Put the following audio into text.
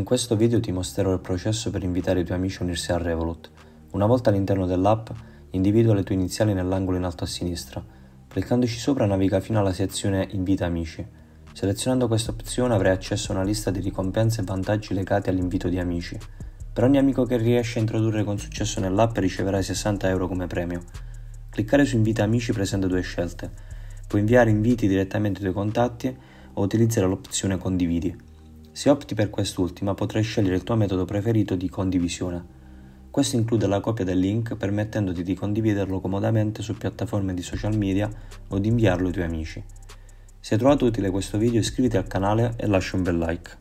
In questo video ti mostrerò il processo per invitare i tuoi amici a unirsi a Revolut. Una volta all'interno dell'app, individua le tue iniziali nell'angolo in alto a sinistra. Cliccandoci sopra naviga fino alla sezione Invita amici. Selezionando questa opzione avrai accesso a una lista di ricompense e vantaggi legati all'invito di amici. Per ogni amico che riesce a introdurre con successo nell'app riceverai 60 euro come premio. Cliccare su Invita amici presenta due scelte. Puoi inviare inviti direttamente ai tuoi contatti o utilizzare l'opzione Condividi. Se opti per quest'ultima potrai scegliere il tuo metodo preferito di condivisione. Questo include la copia del link permettendoti di condividerlo comodamente su piattaforme di social media o di inviarlo ai tuoi amici. Se hai trovato utile questo video iscriviti al canale e lascia un bel like.